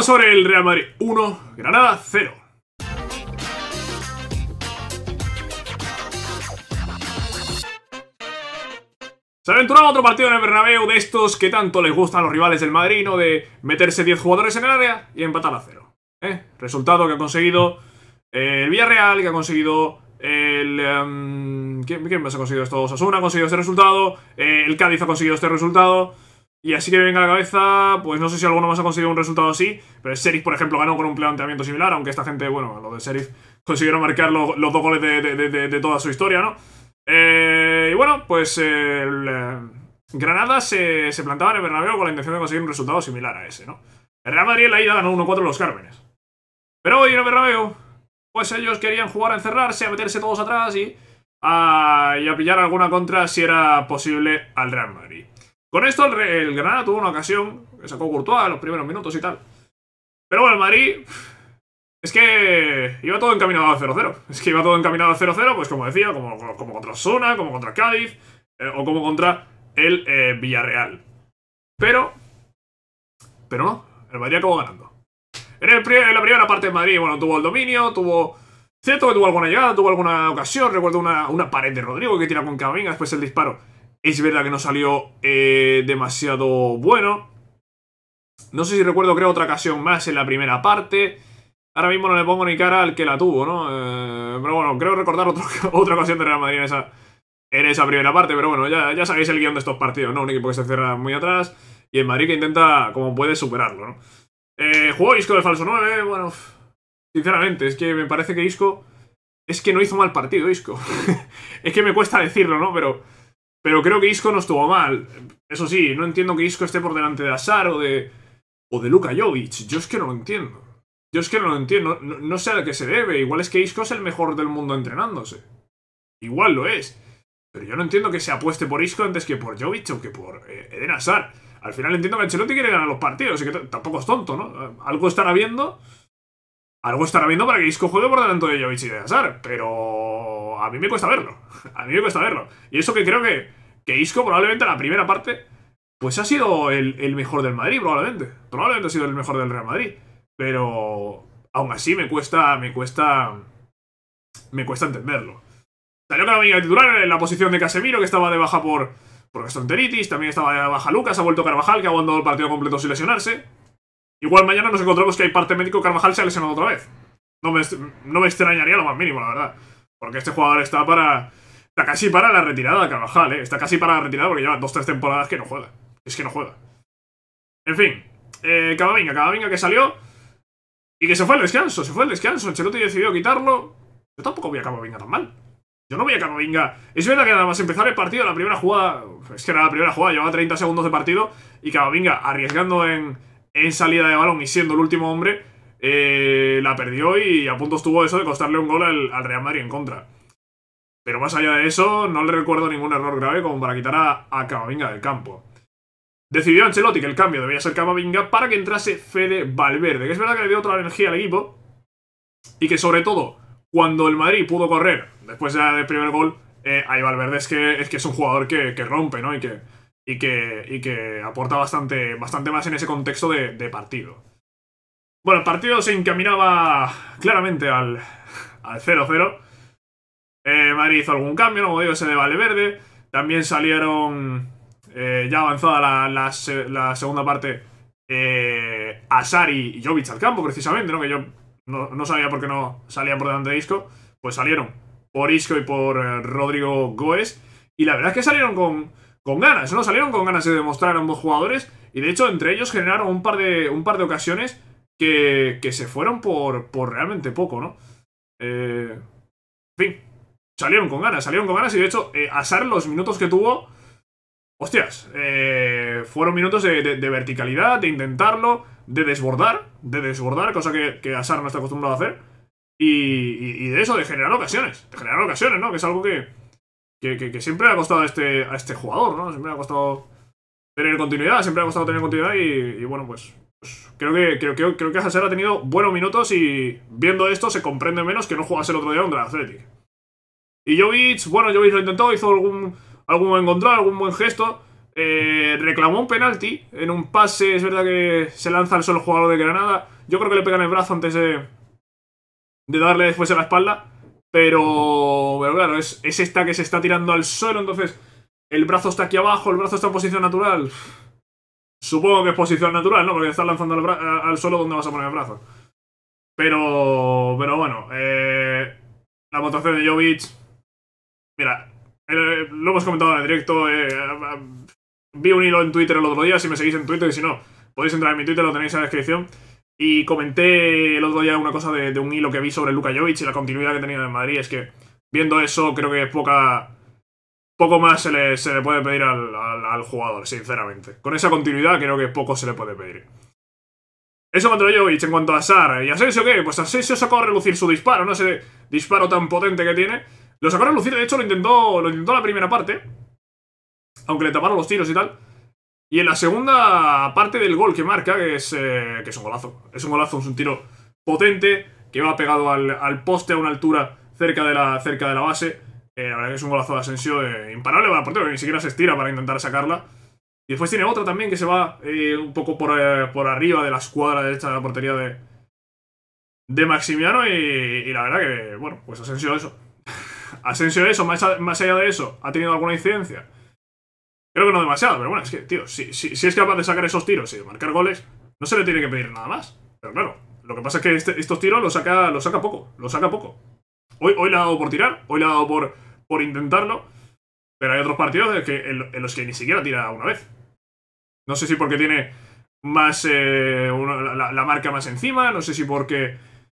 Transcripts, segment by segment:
sobre el Real Madrid 1, Granada 0. Se aventuraba otro partido en el Bernabéu de estos que tanto les gustan a los rivales del Madrid, ¿no? De meterse 10 jugadores en el área y empatar a cero. ¿eh? Resultado que ha conseguido eh, el Villarreal, que ha conseguido el... Em, ¿Quién más ha conseguido esto? Osasuna ha conseguido este resultado, eh, el Cádiz ha conseguido este resultado... Y así que me venga a la cabeza, pues no sé si alguno más ha conseguido un resultado así, pero el Sheriff, por ejemplo, ganó con un planteamiento similar, aunque esta gente, bueno, lo de Sheriff consiguieron marcar los, dos goles de, toda su historia, ¿no? Eh, y bueno, pues eh, eh, Granada se, plantaba en el Bernabéu con la intención de conseguir un resultado similar a ese, ¿no? El Real Madrid en la ida ganó 1-4 los Cármenes. Pero hoy en el Bernabéu, pues ellos querían jugar a encerrarse, a meterse todos atrás y a, y a pillar alguna contra si era posible al Real Madrid. Con esto el, Granada tuvo una ocasión, sacó Courtois los primeros minutos y tal. Pero bueno, el Madrid... Es que iba todo encaminado a 0-0. Es que iba todo encaminado a 0-0, pues como decía, como, contra Osuna, como contra Cádiz, eh, o como contra el eh, Villarreal. Pero... Pero no, el Madrid acabó ganando. En, la primera parte de Madrid, bueno, tuvo el dominio, tuvo... Cierto que tuvo alguna llegada, tuvo alguna ocasión, recuerdo una, pared de Rodrigo que tira con Camavinga después el disparo es verdad que no salió eh, demasiado bueno. No sé si recuerdo, creo, otra ocasión más en la primera parte. Ahora mismo no le pongo ni cara al que la tuvo, ¿no? Eh, pero bueno, creo recordar otra ocasión de Real Madrid en esa, en esa primera parte. Pero bueno, ya, ya sabéis el guión de estos partidos, ¿no? Un equipo que se cierra muy atrás y el Madrid que intenta, como puede, superarlo, ¿no? Eh, jugó Isco de falso 9, bueno... Sinceramente, es que me parece que Isco... Es que no hizo mal partido, Isco. es que me cuesta decirlo, ¿no? Pero... Pero creo que Isco no estuvo mal. Eso sí, no entiendo que Isco esté por delante de Azar o de. o de Luka Jovic. Yo es que no lo entiendo. Yo es que no lo entiendo. No, sé a qué se debe. Igual es que Isco es el mejor del mundo entrenándose. Igual lo es. Pero yo no entiendo que se apueste por Isco antes que por Jovic o que por eh, Eden Hazard. Al final entiendo que Ancelotti quiere ganar los partidos, así que tampoco es tonto, ¿no? Algo estará viendo. Algo estará viendo para que Isco juegue por delante de Jovic y de azar pero a mí me cuesta verlo. A mí me cuesta verlo. Y eso que creo que, que Isco probablemente la primera parte, pues ha sido el, mejor del Madrid, probablemente. Probablemente ha sido el mejor del Real Madrid. Pero aún así me cuesta, me cuesta, me cuesta entenderlo. Salió titular en la posición de Casemiro, que estaba de baja por, por gastroenteritis. También estaba de baja Lucas, ha vuelto Carvajal, que ha aguantado el partido completo sin lesionarse. Igual mañana nos encontramos que hay parte médico, Carvajal se ha lesionado otra vez. No me, no me extrañaría lo más mínimo, la verdad. Porque este jugador está para... Está casi para la retirada Carvajal, eh. Está casi para la retirada porque lleva dos, tres temporadas que no juega. Es que no juega. En fin. Eh, Cababinga, que salió y que se fue el descanso, se fue el descanso. y decidió quitarlo. Yo tampoco voy a Cababinga tan mal. Yo no voy a Eso Es verdad que nada más empezar el partido, la primera jugada... Es que era la primera jugada, llevaba 30 segundos de partido y Cababinga arriesgando en, en salida de balón y siendo el último hombre eh, la perdió y a punto estuvo eso de costarle un gol al, Real Madrid en contra. Pero más allá de eso, no le recuerdo ningún error grave como para quitar a, a del campo. Decidió Ancelotti que el cambio debía ser Camavinga para que entrase Fede Valverde, que es verdad que le dio otra energía al equipo y que sobre todo cuando el Madrid pudo correr después ya del primer gol, eh, ahí Valverde es que, es que es un jugador que, rompe, ¿no? Y que, y que, y que aporta bastante, bastante más en ese contexto de partido. Bueno, el partido se encaminaba claramente al 0-0. Eh, Madrid hizo algún cambio, ¿no? como digo, ese de Valverde. También salieron eh, ya avanzada la, segunda parte eh, Asari y Jovic al campo, precisamente, ¿no? que yo no, sabía por qué no salían por delante de Isco. Pues salieron por Isco y por eh, Rodrigo Goes. Y la verdad es que salieron con, con ganas, ¿no? Salieron con ganas de demostrar a ambos jugadores. Y de hecho, entre ellos generaron un par de, un par de ocasiones que, se fueron por, por realmente poco, ¿no? Eh, en fin, salieron con ganas, salieron con ganas y de hecho, eh, Asar los minutos que tuvo, hostias, eh, fueron minutos de, verticalidad, de intentarlo, de desbordar, de desbordar, cosa que, que Asar no está acostumbrado a hacer, y, de eso, de generar ocasiones, de generar ocasiones, ¿no? Que es algo que, que, siempre le ha costado a este, a este jugador, ¿no? Siempre le ha costado tener continuidad, siempre le ha costado tener continuidad y bueno, pues Creo que, creo, creo, que Hazard ha tenido buenos minutos y viendo esto se comprende menos que no jugase el otro día contra el Athletic. Y Jovic, bueno, Jovic lo intentó, hizo algún, algún buen control, algún buen gesto. Eh, reclamó un penalti en un pase, es verdad que se lanza al solo jugador de Granada. Yo creo que le pegan el brazo antes de, de darle después a la espalda. Pero, pero claro, es, es esta que se está tirando al suelo, entonces el brazo está aquí abajo, el brazo está en posición natural. Supongo que es posición natural, ¿no? Porque estás lanzando al, al suelo donde vas a poner el brazo. Pero, pero bueno, eh, la votación de Jovic. Mira, eh, lo hemos comentado en el directo. Eh, vi un hilo en Twitter el otro día. Si me seguís en Twitter y si no, podéis entrar en mi Twitter, lo tenéis en la descripción. Y comenté el otro día una cosa de, de un hilo que vi sobre Luka Jovic y la continuidad que tenía en Madrid. Es que viendo eso, creo que es poca poco más se le, se puede pedir al, jugador, sinceramente. Con esa continuidad creo que poco se le puede pedir. Eso contra Jovic en cuanto a Sar. ¿Y Asensio qué? Pues Asensio sacó a relucir su disparo, no ese disparo tan potente que tiene. Lo sacó a relucir, de hecho lo intentó, lo intentó la primera parte. Aunque le taparon los tiros y tal. Y en la segunda parte del gol que marca, que es, eh, que es un golazo. Es un golazo, es un tiro potente que va pegado al, al poste a una altura cerca de la, cerca de la base eh, la verdad que es un golazo de Asensio eh, imparable para el portero, que ni siquiera se estira para intentar sacarla. Y después tiene otra también que se va eh, un poco por, arriba de la escuadra derecha de la portería de, de Maximiano. Y, la verdad que, bueno, pues Asensio eso. Asensio eso, más, allá de eso, ¿ha tenido alguna incidencia? Creo que no demasiado, pero bueno, es que, tío, si, es capaz de sacar esos tiros y de marcar goles, no se le tiene que pedir nada más. Pero claro, lo que pasa es que este, estos tiros los saca, los saca poco, los saca poco. Hoy, hoy le ha dado por tirar, hoy le ha dado por por intentarlo, pero hay otros partidos en, los que ni siquiera tira una vez. No sé si porque tiene más eh, la, marca más encima, no sé si porque... No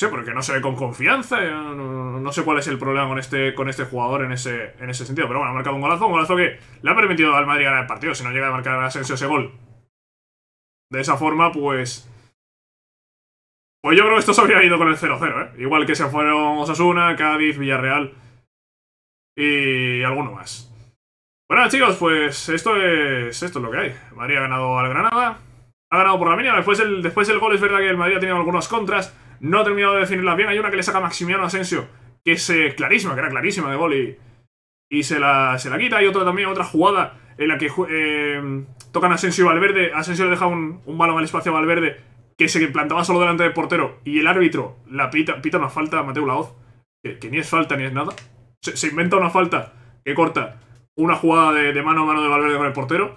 sé, porque no se ve con confianza, eh, no, sé cuál es el problema con este, con este jugador en ese, en ese sentido. Pero bueno, ha marcado un golazo, un golazo que le ha permitido al Madrid ganar el partido. Si no llega a marcar a Asensio ese gol de esa forma, pues... Pues yo creo que esto se habría ido con el 0-0, ¿eh? Igual que se fueron Osasuna, Cádiz, Villarreal y alguno más. Bueno chicos, pues esto es esto es lo que hay. Madrid ha ganado al Granada, ha ganado por la mínima, después el, después del gol es verdad que el Madrid ha tenido algunas contras, no ha terminado de definirlas bien, hay una que le saca Maximiano Asensio, que es eh, clarísima, que era clarísima de gol y, se, la, se la quita, hay otra también, otra jugada en la que eh, tocan Asensio y Valverde, Asensio le deja un, un balón al espacio a Valverde, que se plantaba solo delante del portero, y el árbitro la pita, pita una falta a Mateo Laoz, que ni es falta ni es nada se, inventa una falta que corta una jugada de, mano a mano de Valverde con el portero.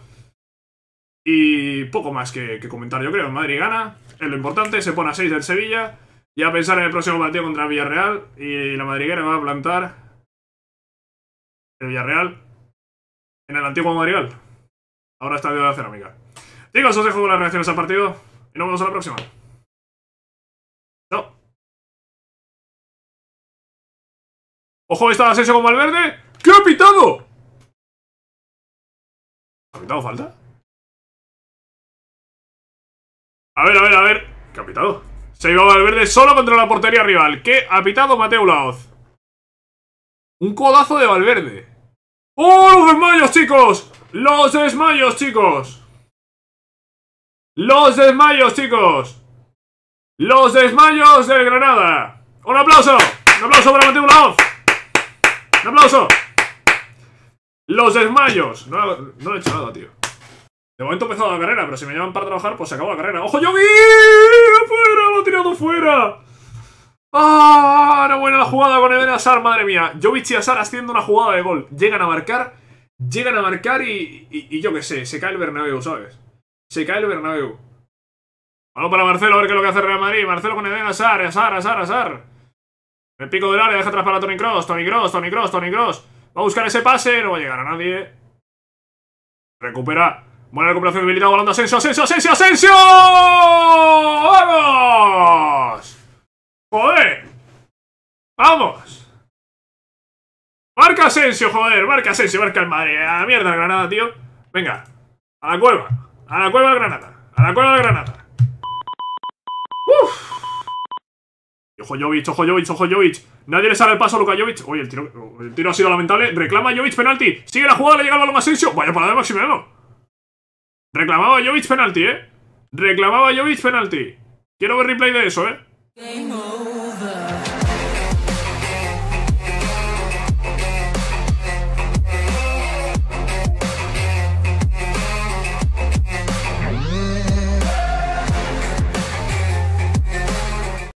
Y poco más que, comentar, yo creo. Madrid gana, es lo importante, se pone a 6 del Sevilla. Y a pensar en el próximo partido contra Villarreal. Y la madriguera va a plantar el Villarreal en el antiguo Madrigal. Ahora está de la cerámica. Chicos, os dejo con las reacciones al partido y nos vemos a la próxima. ¡Ojo, esta la con Valverde! ¡Qué ha pitado! ¿Ha pitado falta? A ver, a ver, a ver. ¿Qué ha pitado? Se iba Valverde solo contra la portería rival. ¿Qué ha pitado Mateo Laoz? Un codazo de Valverde. ¡Oh, los desmayos, chicos! ¡Los desmayos, chicos! ¡Los desmayos, chicos! ¡Los desmayos de Granada! ¡Un aplauso! ¡Un aplauso para Mateo Laoz! ¡Un aplauso! Los desmayos. No, no he hecho nada, tío. De momento he empezado la carrera, pero si me llaman para trabajar, pues se acabó la carrera. ¡Ojo, Jovi! ¡Fuera! ¡Lo ha tirado fuera! ¡Ah! Una buena la jugada con Eden Hazard, madre mía. Jovic y Hazard haciendo una jugada de gol. Llegan a marcar, llegan a marcar y, y, yo qué sé, se cae el Bernabéu, ¿sabes? Se cae el Bernabéu. Vamos para Marcelo, a ver qué es lo que hace Real Madrid. Marcelo con Eden Hazard, Hazard, Hazard, Hazard. El pico del área, deja atrás para Tony Cross, Tony Cross, Tony Cross, Tony Cross. Va a buscar ese pase, no va a llegar a nadie. Recupera. Buena recuperación debilitada volando Asensio, Asensio, Asensio, Asensio. ¡Vamos! ¡Joder! ¡Vamos! Marca Asensio, joder, marca Asensio, marca el madre! A la mierda Granada, tío. Venga, a la cueva. A la cueva de Granada. A la cueva de Granada. Ojo Jovic, ojo oh, Jovic, ojo oh, Jovic. Nadie le sale el paso a Luka Jovic. Oye, el tiro, ha sido lamentable. Reclama Jovic penalti. Sigue la jugada, le llega el balón a Asensio. Vaya parada de Maximiliano. Reclamaba Jovic penalti, ¿eh? Reclamaba Jovic penalti. Quiero ver replay de eso, ¿eh?